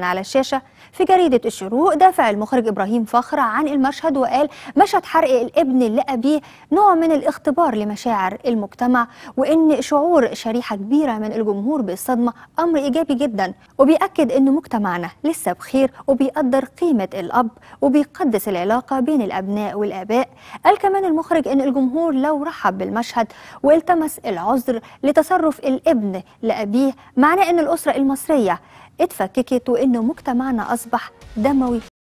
معنا على الشاشة في جريدة الشروق دافع المخرج إبراهيم فخر عن المشهد وقال مشهد حرق الابن اللي لأبيه نوع من الاختبار لمشاعر المجتمع وإن شعور شريحة كبيرة من الجمهور بالصدمة أمر إيجابي جدا وبيأكد إن مجتمعنا لسه بخير وبيقدر قيمة الأب وبيقدس العلاقة بين الأبناء والآباء قال كمان المخرج إن الجمهور لو رحب بالمشهد والتمس العذر لتصرف الابن لأبيه معناه إن الأسرة المصرية اتفككت وانه مجتمعنا اصبح دموي